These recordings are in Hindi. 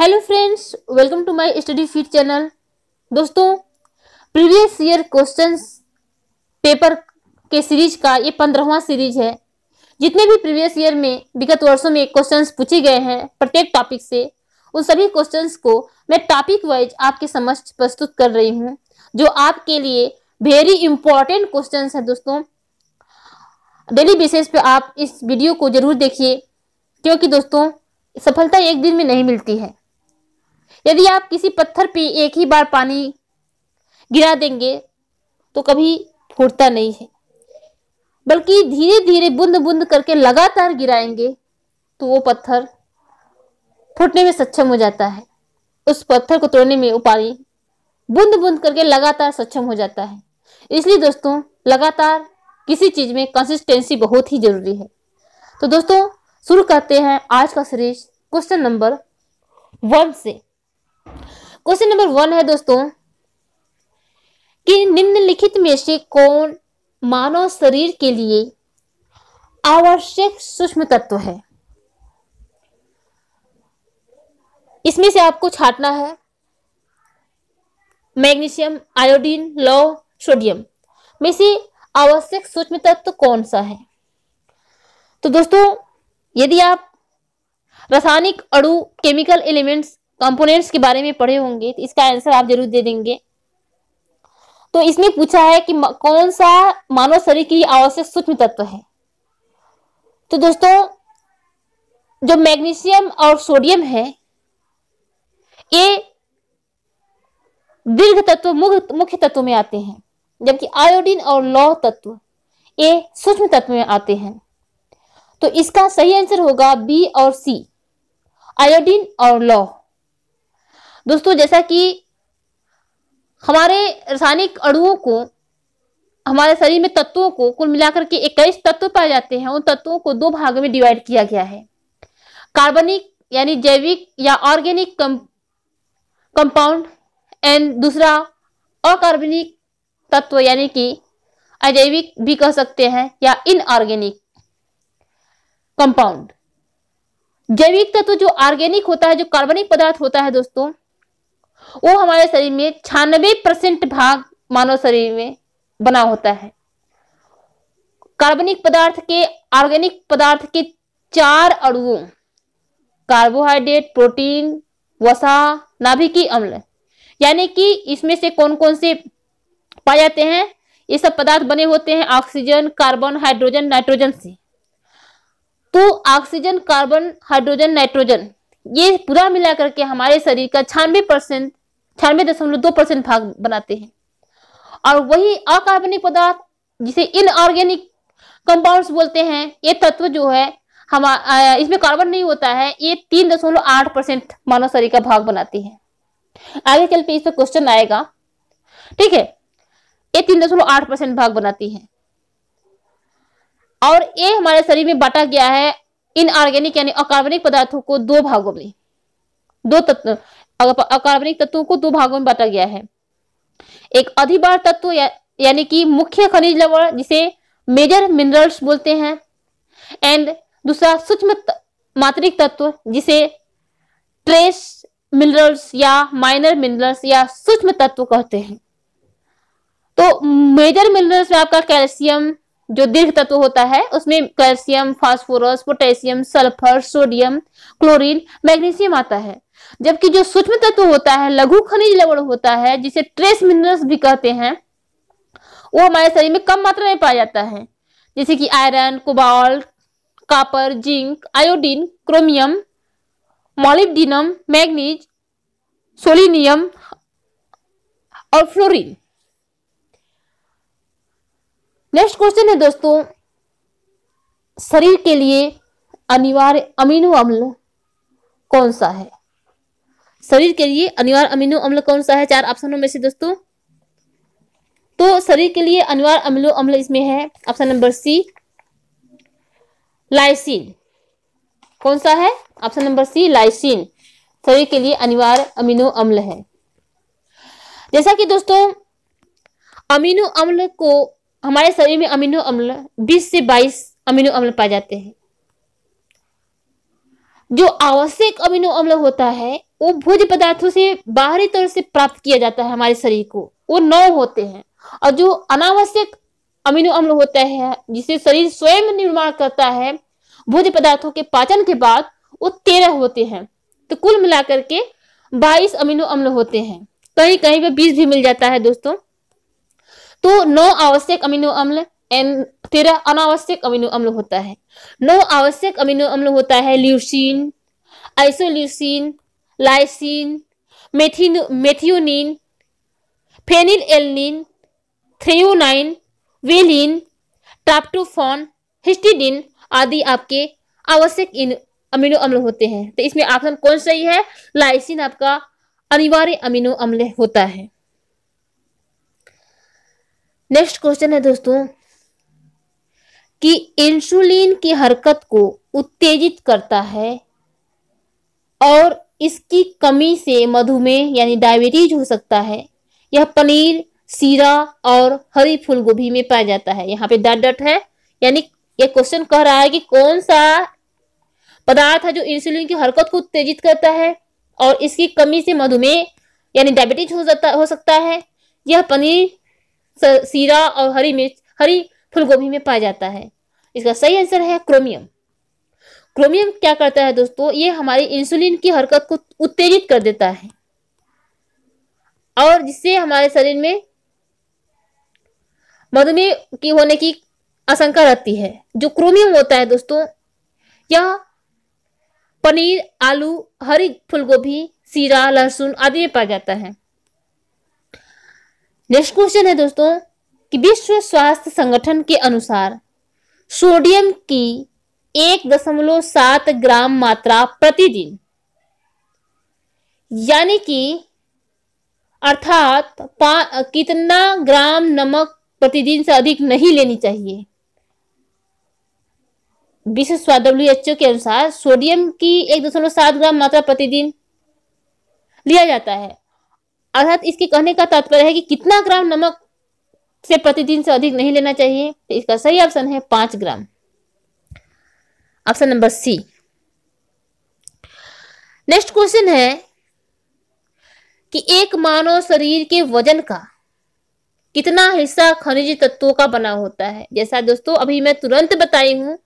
hello friends welcome to my study feed channel दोस्तों प्रीवियस ईयर क्वेश्चंस पेपर के सीरीज का ये पंद्रहवा सीरीज है जितने भी प्रीवियस ईयर में विगत वर्षों में क्वेश्चंस पूछे गए हैं प्रत्येक टॉपिक से उन सभी क्वेश्चंस को मैं टॉपिक वाइज आपके समक्ष प्रस्तुत कर रही हूँ जो आपके लिए वेरी इंपॉर्टेंट क्वेश्चन है दोस्तों डेली बेसिस पे आप इस वीडियो को जरूर देखिए क्योंकि दोस्तों सफलता एक दिन में नहीं मिलती है यदि आप किसी पत्थर पे एक ही बार पानी गिरा देंगे तो कभी फूटता नहीं है बल्कि धीरे धीरे बूंद बूंद करके लगातार गिराएंगे तो वो पत्थर फूटने में सक्षम हो जाता है उस पत्थर को तोड़ने में वो पानी बूंद बूंद करके लगातार सक्षम हो जाता है इसलिए दोस्तों लगातार किसी चीज में कंसिस्टेंसी बहुत ही जरूरी है तो दोस्तों शुरू करते हैं आज का सीरीज क्वेश्चन नंबर वन से क्वेश्चन नंबर वन है दोस्तों कि निम्नलिखित में से कौन मानव शरीर के लिए आवश्यक सूक्ष्म तत्व है इसमें से आपको छाटना है मैग्नीशियम आयोडीन लौ सोडियम में से आवश्यक सूक्ष्म तत्व कौन सा है तो दोस्तों यदि आप रासायनिक अणु केमिकल एलिमेंट्स कंपोनेंट्स के बारे में पढ़े होंगे तो इसका आंसर आप जरूर दे देंगे तो इसमें पूछा है कि कौन सा मानव शरीर की आवश्यक सूक्ष्म तत्व है तो दोस्तों जो मैग्नीशियम और सोडियम है ये दीर्घ तत्व मुख्य तत्व में आते हैं जबकि आयोडीन और लौह तत्व ये सूक्ष्म तत्व में आते हैं तो इसका सही आंसर होगा बी और सी आयोडीन और लौह दोस्तों जैसा कि हमारे रासायनिक अणुओं को हमारे शरीर में तत्वों को कुल मिलाकर के इक्कीस तत्व पाए जाते हैं उन तत्वों को दो भागों में डिवाइड किया गया है कार्बनिक यानी जैविक या ऑर्गेनिक कंपाउंड एंड दूसरा अकार्बनिक तत्व यानी कि अजैविक भी कह सकते हैं या इनऑर्गेनिक कंपाउंड जैविक तत्व जो ऑर्गेनिक होता है जो कार्बनिक पदार्थ होता है दोस्तों वो हमारे शरीर में छानबे परसेंट भाग मानव शरीर में बना होता है कार्बनिक पदार्थ के ऑर्गेनिक पदार्थ के चार अणुओं कार्बोहाइड्रेट प्रोटीन वसा नाभिकीय अम्ल यानी कि इसमें से कौन कौन से पाए जाते हैं ये सब पदार्थ बने होते हैं ऑक्सीजन कार्बन हाइड्रोजन नाइट्रोजन से तो ऑक्सीजन कार्बन हाइड्रोजन नाइट्रोजन ये पूरा मिलाकर के हमारे शरीर का छानवे परसेंट छियानवे दशमलव दो परसेंट भाग बनाते हैं और वही अकार्बनिक पदार्थ जिसे इनऑर्गेनिक कंपाउंड्स बोलते हैं ये तत्व जो है हम इसमें कार्बन नहीं होता है ये तीन दशमलव आठ परसेंट मानव शरीर का भाग बनाती है आगे चल पे इस पर क्वेश्चन आएगा ठीक है ये तीन दशमलव आठ परसेंट भाग बनाती है और ये हमारे शरीर में बांटा गया है इनऑर्गेनिक यानी अकार्बनिक पदार्थों को दो भागों में दो तत्व अकार्बनिक तत्वों को दो भागों में बांटा गया है एक अधिभार तत्व यानी कि मुख्य खनिज लवण जिसे मेजर मिनरल्स बोलते हैं एंड दूसरा सूक्ष्म मात्रिक तत्व जिसे ट्रेस मिनरल्स या माइनर मिनरल्स या सूक्ष्म तत्व कहते हैं तो मेजर मिनरल्स में आपका कैल्शियम जो दीर्घ तत्व होता है उसमें calcium phosphorus potassium sulphur sodium chlorine magnesium आता है जबकि जो सूक्ष्म तत्व होता है लघु खनिज लवण होता है जिसे ट्रेस मिनरल्स भी कहते हैं वो हमारे शरीर में कम मात्रा में पाया जाता है जैसे कि iron cobalt copper zinc iodine chromium molybdenum manganese selenium और फ्लोरिन नेक्स्ट क्वेश्चन है दोस्तों शरीर के लिए अनिवार्य अमीनो अम्ल कौन सा है शरीर के लिए अनिवार्य अमीनो अम्ल कौन सा है चार ऑप्शनों में से दोस्तों तो शरीर के लिए अनिवार्य अमीनो अम्ल इसमें है ऑप्शन नंबर सी लाइसिन कौन सा है ऑप्शन नंबर सी लाइसिन शरीर के लिए अनिवार्य अमीनो अम्ल है जैसा कि दोस्तों अमीनो अम्ल को हमारे शरीर में अमीनो अम्ल 20 से 22 अमीनो अम्ल पाए जाते हैं जो आवश्यक अमीनो अम्ल होता है वो भोज पदार्थों से बाहरी तौर से प्राप्त किया जाता है हमारे शरीर को वो नौ होते हैं और जो अनावश्यक अमीनो अम्ल होता है जिसे शरीर स्वयं निर्माण करता है भोज पदार्थों के पाचन के बाद वो तेरह होते हैं तो कुल मिलाकर के बाईस अमीनो अम्ल होते हैं कहीं कहीं पे बीस भी मिल जाता है दोस्तों तो नौ आवश्यक अमीनो अम्ल एन तेरह अनावश्यक अमीनो अम्ल होता है नौ आवश्यक अमीनो अम्ल होता है leucine isoleucine lysine methionine phenylalanine threonine valine tryptophan histidine आदि आपके आवश्यक इन अमीनो अम्ल होते हैं तो इसमें ऑप्शन कौन सही है लाइसिन आपका अनिवार्य अमीनो अम्ल होता है नेक्स्ट क्वेश्चन है दोस्तों कि इंसुलिन की हरकत को उत्तेजित करता है और इसकी कमी से मधुमेह यानी डायबिटीज हो सकता है यह पनीर सीरा और हरी फूल गोभी में पाया जाता है यहाँ पे डट डट है यानी ये क्वेश्चन कह रहा है कि कौन सा पदार्थ है जो इंसुलिन की हरकत को उत्तेजित करता है और इसकी कमी से मधुमेह यानी डायबिटीज हो जाता हो सकता है यह पनीर सीरा और हरी मिर्च हरी फूलगोभी में पाया जाता है इसका सही आंसर है क्रोमियम क्रोमियम क्या करता है दोस्तों ये हमारी इंसुलिन की हरकत को उत्तेजित कर देता है और जिससे हमारे शरीर में मधुमेह की होने की आशंका रहती है जो क्रोमियम होता है दोस्तों यह पनीर आलू हरी फूलगोभी सीरा लहसुन आदि में पाया जाता है नेक्स्ट क्वेश्चन है दोस्तों कि विश्व स्वास्थ्य संगठन के अनुसार सोडियम की एक दशमलव सात ग्राम मात्रा प्रतिदिन यानी कि अर्थात कितना ग्राम नमक प्रतिदिन से अधिक नहीं लेनी चाहिए विश्व डब्ल्यू एच ओ के अनुसार सोडियम की एक दशमलव सात ग्राम मात्रा प्रतिदिन लिया जाता है अर्थात इसके कहने का तात्पर्य है कि कितना ग्राम नमक से प्रतिदिन से अधिक नहीं लेना चाहिए तो इसका सही ऑप्शन है पांच gram option number C next question है कि एक मानव शरीर के वजन का कितना हिस्सा खनिज तत्वों का बना होता है जैसा दोस्तों अभी मैं तुरंत बताई हूं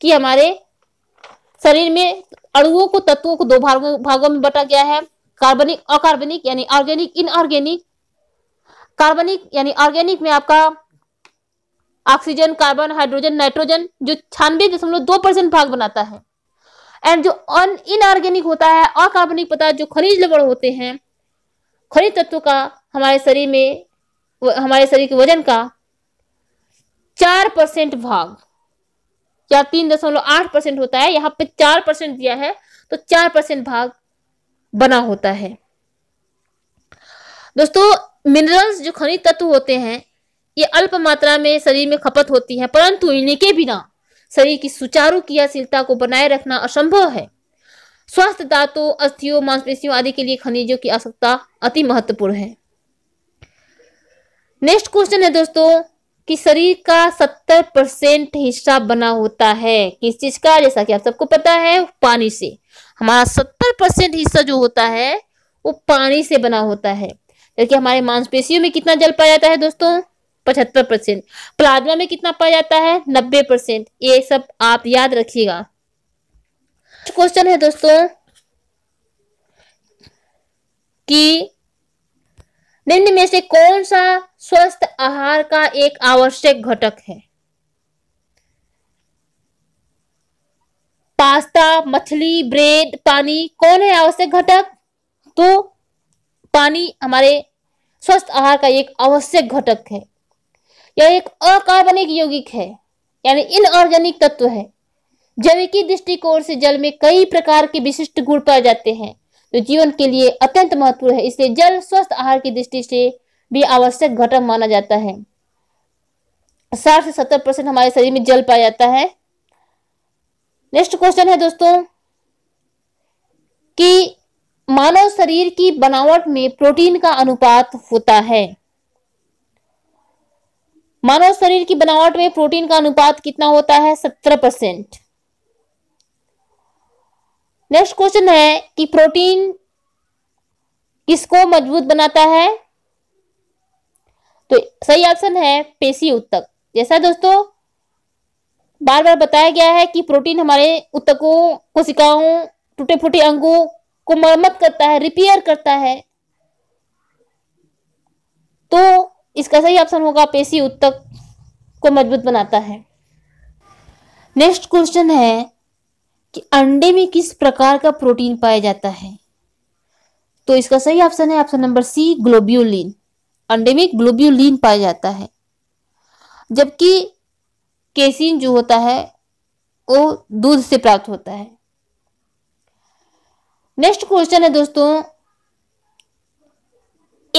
कि हमारे शरीर में अणुओं को तत्वों को दो भागों भागों में बटा गया है कार्बनिक अकार्बनिक यानी ऑर्गेनिक इनऑर्गेनिक कार्बनिक यानी ऑर्गेनिक में आपका ऑक्सीजन कार्बन हाइड्रोजन नाइट्रोजन जो छानबे दशमलव दो परसेंट भाग बनाता है एंड जो अन इनऑर्गेनिक होता है अकार्बनिक पदार्थ जो खनिज लवण होते हैं खनिज तत्व का हमारे शरीर में हमारे शरीर के वजन का चार परसेंट भाग या तीन दशमलव आठ परसेंट होता है यहाँ पे चार परसेंट दिया है तो चार परसेंट भाग बना होता है दोस्तों मिनरल्स जो खनिज तत्व होते हैं ये अल्प मात्रा में शरीर में खपत होती है परंतु इनके बिना शरीर की सुचारू क्रियाशीलता को बनाए रखना असंभव है स्वास्थ्य दातों अस्थियों मांसपेशियों आदि के लिए खनिजों की आवश्यकता अति महत्वपूर्ण है नेक्स्ट क्वेश्चन है दोस्तों कि शरीर का सत्तर परसेंट हिस्सा बना होता है किस चीज का जैसा कि आप सबको पता है पानी से हमारा सत्तर परसेंट हिस्सा जो होता है वो पानी से बना होता है जबकि हमारे मांसपेशियों में कितना जल पाया जाता है दोस्तों पचहत्तर परसेंट प्लाज्मा में कितना पाया जाता है नब्बे परसेंट ये सब आप याद रखिएगा क्वेश्चन है दोस्तों कि निम्न में से कौन सा स्वस्थ आहार का एक आवश्यक घटक है पास्ता मछली ब्रेड पानी कौन है आवश्यक घटक तो पानी हमारे स्वस्थ आहार का एक आवश्यक घटक है यह एक अकार्बनिक यौगिक है यानी इनऑर्गेनिक तत्व है जैविकी दृष्टिकोण से जल में कई प्रकार के विशिष्ट गुण पाए जाते हैं जो जीवन के लिए अत्यंत महत्वपूर्ण है इसलिए जल स्वस्थ आहार की दृष्टि से भी आवश्यक घटक माना जाता है साठ से सत्तर परसेंट हमारे शरीर में जल पाया जाता है नेक्स्ट क्वेश्चन है दोस्तों कि मानव शरीर की बनावट में प्रोटीन का अनुपात होता है मानव शरीर की बनावट में प्रोटीन का अनुपात कितना होता है सत्रह परसेंट नेक्स्ट क्वेश्चन है कि प्रोटीन किसको मजबूत बनाता है तो सही ऑप्शन है पेशी उत्तक जैसा दोस्तों बार बार बताया गया है कि प्रोटीन हमारे उत्तकों कोशिकाओं टूटे फूटे अंगों को मरम्मत करता है रिपेयर करता है तो इसका सही ऑप्शन होगा पेशी उत्तक को मजबूत बनाता है नेक्स्ट क्वेश्चन है कि अंडे में किस प्रकार का प्रोटीन पाया जाता है तो इसका सही ऑप्शन है ऑप्शन नंबर सी ग्लोब्यूलिन अंडे में ग्लोब्यूलिन पाया जाता है जबकि केसिन जो होता है वो दूध से प्राप्त होता है नेक्स्ट क्वेश्चन है दोस्तों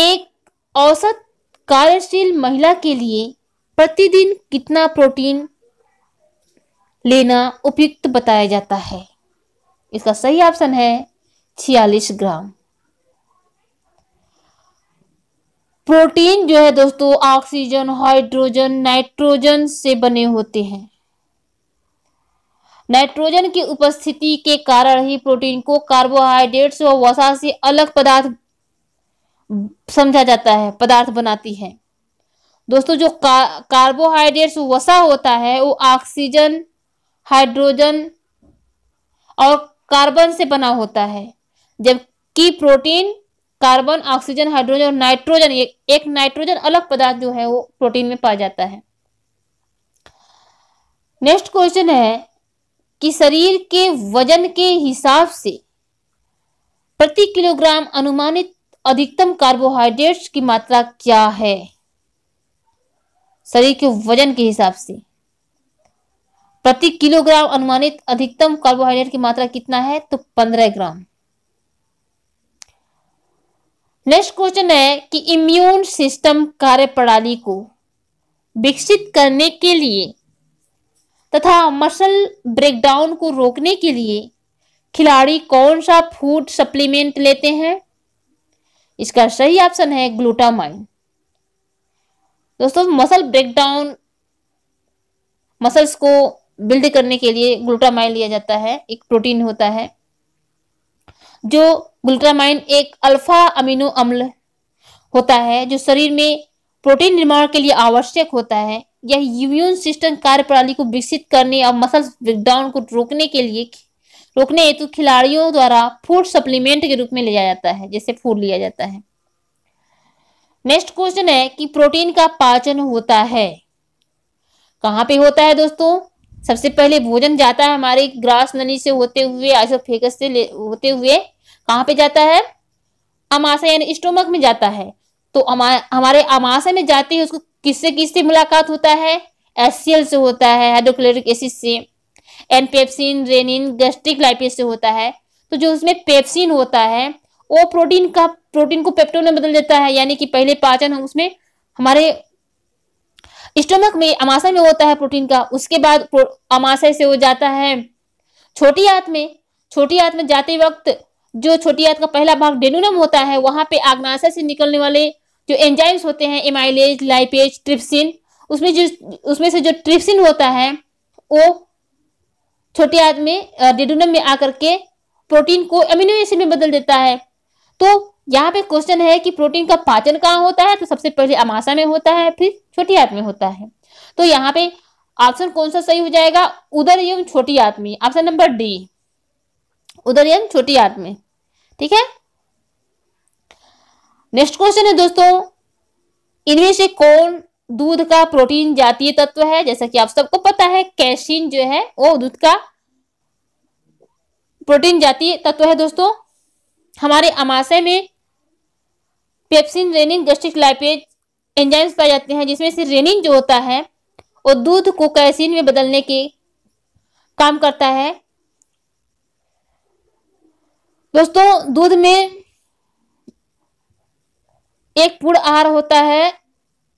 एक औसत कार्यशील महिला के लिए प्रतिदिन कितना प्रोटीन लेना उपयुक्त बताया जाता है इसका सही ऑप्शन है छियालीस ग्राम प्रोटीन जो है दोस्तों ऑक्सीजन हाइड्रोजन नाइट्रोजन से बने होते हैं नाइट्रोजन की उपस्थिति के कारण ही प्रोटीन को कार्बोहाइड्रेट्स व वसा से अलग पदार्थ समझा जाता है पदार्थ बनाती है दोस्तों जो का, कार्बोहाइड्रेट्स वसा होता है वो ऑक्सीजन हाइड्रोजन और कार्बन से बना होता है जबकि प्रोटीन कार्बन ऑक्सीजन हाइड्रोजन और नाइट्रोजन एक, एक नाइट्रोजन अलग पदार्थ जो है वो प्रोटीन में पाया जाता है नेक्स्ट क्वेश्चन है कि शरीर के वजन के हिसाब से प्रति किलोग्राम अनुमानित अधिकतम कार्बोहाइड्रेट्स की मात्रा क्या है शरीर के वजन के हिसाब से प्रति किलोग्राम अनुमानित अधिकतम कार्बोहाइड्रेट की मात्रा कितना है तो पंद्रह ग्राम नेक्स्ट क्वेश्चन है कि इम्यून सिस्टम कार्य प्रणाली को विकसित करने के लिए तथा मसल ब्रेकडाउन को रोकने के लिए खिलाड़ी कौन सा फूड सप्लीमेंट लेते हैं इसका सही ऑप्शन है ग्लूटामाइन दोस्तों मसल ब्रेकडाउन मसल्स को बिल्ड करने के लिए ग्लूटामाइन लिया जाता है एक प्रोटीन होता है जो ग्लूटामाइन एक अल्फा अमीनो अम्ल होता है जो शरीर में प्रोटीन निर्माण के लिए आवश्यक होता है यह इम्यून सिस्टम कार्य प्रणाली को विकसित करने और मसल ब्रेकडाउन को रोकने के लिए रोकने हेतु तो खिलाड़ियों द्वारा फूड सप्लीमेंट के रूप में लिया जाता है जैसे फूड लिया जाता है नेक्स्ट क्वेश्चन है कि प्रोटीन का पाचन होता है कहाँ पे होता है दोस्तों सबसे पहले भोजन जाता है हमारे ग्रास नली से होते हुए आइसोफेगस से होते हुए कहाँ पे जाता है अमाशा यानी स्टोमक में जाता है तो अमा हमारे अमाशा में जाते ही उसको किससे किससे मुलाकात होता है एससीएल से होता है हाइड्रोक्लोरिक एसिड से एनपेप्सिन रेनिन गैस्ट्रिक लाइपेज से होता है तो जो उसमें पेप्सिन होता है वो प्रोटीन का प्रोटीन को पेप्टोन में बदल देता है यानी कि पहले पाचन हम उसमें हमारे स्टोमक में अमाशय में होता है प्रोटीन का उसके बाद अमाशय से हो जाता है छोटी आंत में छोटी आंत में जाते वक्त जो छोटी आंत का पहला भाग डेनुनम होता है वहां पे आग्नाशय से निकलने वाले जो एंजाइम्स होते हैं एमाइलेज लाइपेज ट्रिप्सिन उसमें जो उसमें से जो ट्रिप्सिन होता है वो छोटे आंत में डेडुनम में आकर के प्रोटीन को एमिनो एसिड में बदल देता है तो यहाँ पे क्वेश्चन है कि प्रोटीन का पाचन कहाँ होता है तो सबसे पहले अमाशा में होता है फिर छोटी आत्मी होता है तो यहाँ पे ऑप्शन कौन सा सही हो जाएगा उदर यंग छोटी आंत ऑप्शन नंबर डी उदर यंग छोटी आत्मी ठीक है नेक्स्ट क्वेश्चन है दोस्तों इनमें से कौन दूध का प्रोटीन जातीय तत्व है जैसा कि आप सबको पता है कैशिन जो है वो दूध का प्रोटीन जातीय तत्व है दोस्तों हमारे अमाशय में pepsin rennin gastric lipase enzymes पाए जाते हैं जिसमें से रेनिन जो होता है वो दूध को कैसिन में बदलने के काम करता है दोस्तों दूध में एक पूर्ण आहार होता है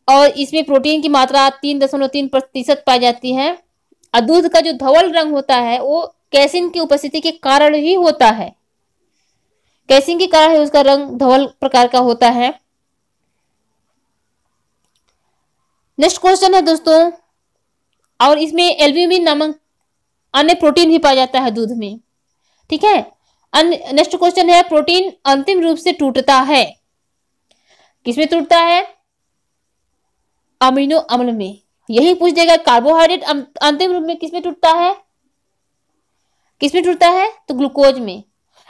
और इसमें प्रोटीन की मात्रा तीन दशमलव तीन प्रतिशत पाई जाती है और दूध का जो धवल रंग होता है वो कैसिन की उपस्थिति के कारण ही होता है कैसिन के कारण ही उसका रंग धवल प्रकार का होता है नेक्स्ट क्वेश्चन है दोस्तों और इसमें एल्ब्यूमिन नामक अन्य प्रोटीन भी पाया जाता है दूध में ठीक है नेक्स्ट क्वेश्चन है प्रोटीन अंतिम रूप से टूटता है किसमें टूटता है अमीनो अम्ल में यही पूछ देगा कार्बोहाइड्रेट अं, अंतिम रूप में किसमें टूटता है किसमें टूटता है तो ग्लूकोज में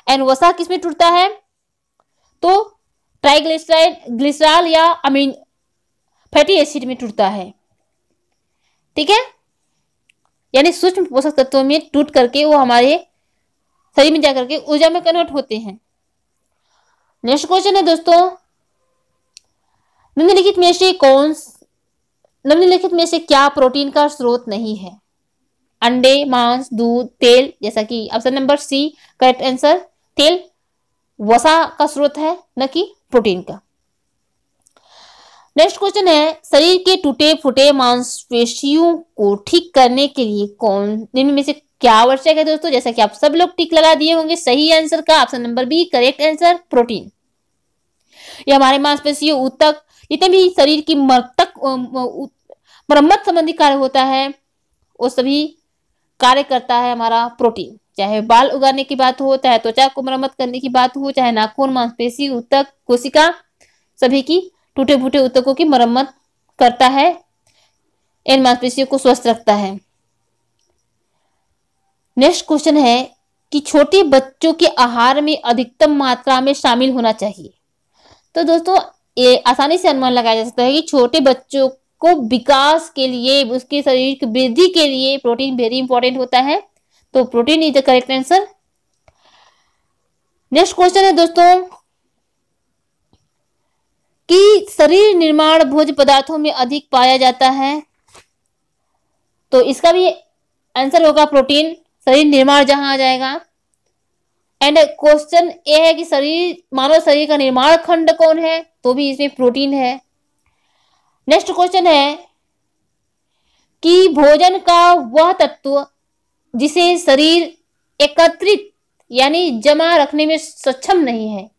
एंड वसा किसमें टूटता है तो ट्राइग्लिसराइड ग्लिसराल या अमीन फैटी एसिड में टूटता है ठीक है यानी सूक्ष्म पोषक तत्वों में टूट करके वो हमारे शरीर में जाकर के ऊर्जा में कन्वर्ट होते हैं नेक्स्ट क्वेश्चन है दोस्तों निम्नलिखित में से कौन निम्नलिखित में से क्या प्रोटीन का स्रोत नहीं है अंडे मांस दूध तेल जैसा कि option number C correct answer तेल वसा का स्रोत है न कि प्रोटीन का नेक्स्ट क्वेश्चन है शरीर के टूटे फूटे मांसपेशियों को ठीक करने के लिए कौन निम्न में से क्या आवश्यक है दोस्तों जैसा कि आप सब लोग टिक लगा दिए होंगे सही आंसर का option number B correct answer protein ये हमारे मांसपेशियों उत्तक जितने भी शरीर की मरतक मरम्मत संबंधी कार्य होता है वो सभी कार्य करता है हमारा प्रोटीन चाहे बाल उगाने की बात हो चाहे त्वचा को मरम्मत करने की बात हो चाहे नाखून मांसपेशी उत्तक कोशिका सभी की टूटे फूटे उत्तकों की मरम्मत करता है इन मांसपेशियों को स्वस्थ रखता है नेक्स्ट क्वेश्चन है कि छोटे बच्चों के आहार में अधिकतम मात्रा में शामिल होना चाहिए तो दोस्तों ये आसानी से अनुमान लगाया जा सकता है कि छोटे बच्चों को विकास के लिए उसके शरीर की वृद्धि के लिए प्रोटीन वेरी इंपॉर्टेंट होता है तो protein is the correct answer next question है दोस्तों कि शरीर निर्माण भोज पदार्थों में अधिक पाया जाता है तो इसका भी आंसर होगा प्रोटीन शरीर निर्माण जहां आ जाएगा एंड क्वेश्चन ये है कि शरीर मानव शरीर का निर्माण खंड कौन है तो भी इसमें प्रोटीन है नेक्स्ट क्वेश्चन है कि भोजन का वह तत्व जिसे शरीर एकत्रित यानी जमा रखने में सक्षम नहीं है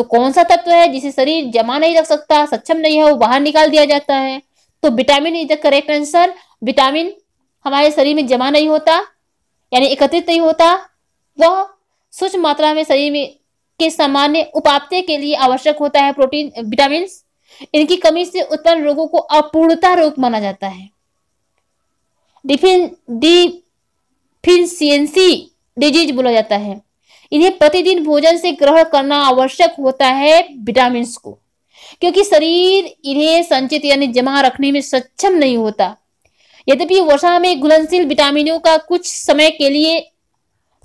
तो कौन सा तत्व है जिसे शरीर जमा नहीं रख सकता सक्षम नहीं है वो बाहर निकाल दिया जाता है तो vitamin is the correct answer vitamin हमारे शरीर में जमा नहीं होता यानी एकत्रित नहीं होता वह सूक्ष्म मात्रा में शरीर में के सामान्य उपापत्य के लिए आवश्यक होता है प्रोटीन विटामिन इनकी कमी से उत्पन्न रोगों को अपूर्णता रोग माना जाता है डिफिन डिफिशियंसी डिजीज बोला जाता है इन्हें प्रतिदिन भोजन से ग्रहण करना आवश्यक होता है विटामिन को क्योंकि शरीर इन्हें संचित यानी जमा रखने में सक्षम नहीं होता यद्यपि वर्षा में घुलनशील विटामिनों का कुछ समय के लिए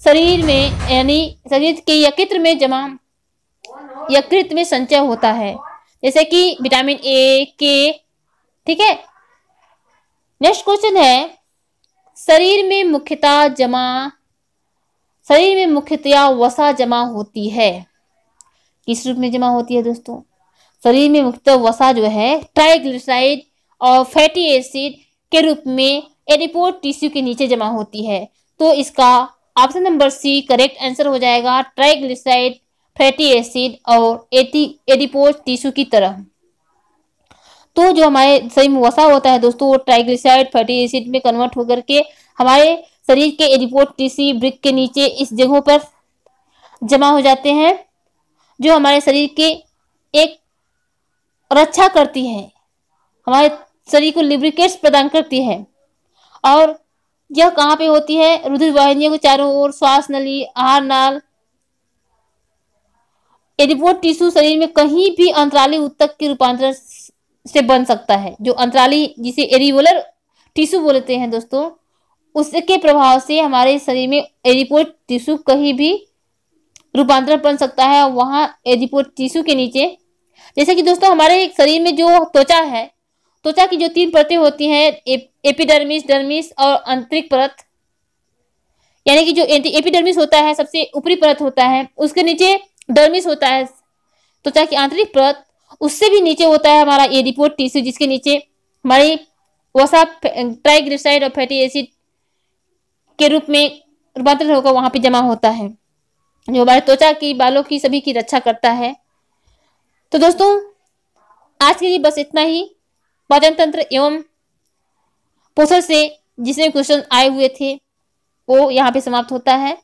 शरीर में यानी शरीर के यकृत में जमा यकृत में संचय होता है जैसे कि विटामिन ए के ठीक है नेक्स्ट क्वेश्चन है शरीर में मुख्यतः जमा शरीर में मुख्यतया वसा जमा होती है किस रूप में जमा होती है दोस्तों शरीर में मुख्यतः वसा जो है ट्राइग्लिसराइड और फैटी एसिड के रूप में एडिपोट टिश्यू के नीचे जमा होती है तो इसका option number C correct answer हो जाएगा ट्राइग्लिसराइड फैटी एसिड और एटी टिश्यू की तरह तो जो हमारे शरीर में वसा होता है दोस्तों वो ट्राइग्लिसराइड फैटी एसिड में कन्वर्ट होकर के हमारे शरीर के एरिपोर्ट टीसी ब्रिक के नीचे इस जगहों पर जमा हो जाते हैं जो हमारे शरीर के एक रक्षा करती है हमारे शरीर को लिब्रिकेट्स प्रदान करती है और यह कहाँ पे होती है रुधिर वाहिनियों के चारों ओर श्वास नली आहार नाल एरिपोर्ट टिश्यू शरीर में कहीं भी अंतराली उत्तक के रूपांतरण से बन सकता है जो अंतराली जिसे एरिवोलर टिश्यू बोलते हैं दोस्तों उसके प्रभाव से हमारे शरीर में एडिपोट टिश्यू कहीं भी रूपांतरण बन सकता है वहां एडिपोट टिश्यू के नीचे जैसे कि दोस्तों हमारे शरीर में जो त्वचा है त्वचा की जो तीन परतें होती हैं एपिडर्मिस डर्मिस और आंतरिक परत यानी कि जो एपिडर्मिस होता है सबसे ऊपरी परत होता है उसके नीचे डर्मिस होता है त्वचा की आंतरिक परत उससे भी नीचे होता है हमारा एडिपोट टिश्यू जिसके नीचे हमारी वसा ट्राइग्लिसराइड और फैटी एसिड के रूप में रूपांतरित होकर वहां पर जमा होता है जो हमारे त्वचा की बालों की सभी की रक्षा करता है तो दोस्तों आज के लिए बस इतना ही पाचन तंत्र एवं पोषण से जिसमें क्वेश्चन आए हुए थे वो यहाँ पे समाप्त होता है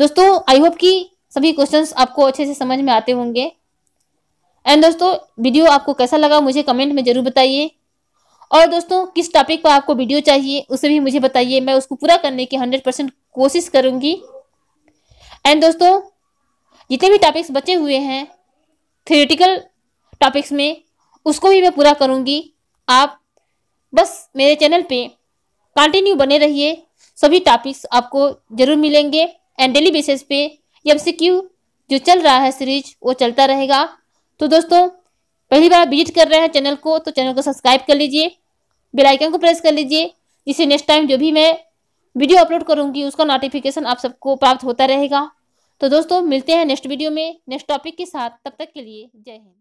दोस्तों आई होप कि सभी क्वेश्चंस आपको अच्छे से समझ में आते होंगे एंड दोस्तों वीडियो आपको कैसा लगा मुझे कमेंट में ज़रूर बताइए और दोस्तों किस टॉपिक पर आपको वीडियो चाहिए उसे भी मुझे बताइए मैं उसको पूरा करने की हंड्रेड परसेंट कोशिश करूँगी एंड दोस्तों जितने भी टॉपिक्स बचे हुए हैं थिएटिकल टॉपिक्स में उसको भी मैं पूरा करूँगी आप बस मेरे चैनल पे कंटिन्यू बने रहिए सभी टॉपिक्स आपको ज़रूर मिलेंगे एंड डेली बेसिस पे एम जो चल रहा है सीरीज वो चलता रहेगा तो दोस्तों पहली बार विजिट कर रहे हैं चैनल को तो चैनल को सब्सक्राइब कर लीजिए बेल आइकन को प्रेस कर लीजिए जिससे नेक्स्ट टाइम जो भी मैं वीडियो अपलोड करूंगी उसका नोटिफिकेशन आप सबको प्राप्त होता रहेगा तो दोस्तों मिलते हैं नेक्स्ट वीडियो में नेक्स्ट टॉपिक के साथ तब तक के लिए जय हिंद